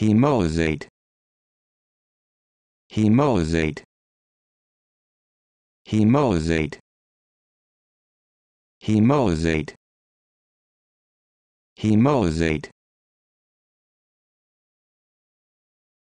Hemolysate. Hemolysate. Hemolysate. Hemolysate. Hemolysate.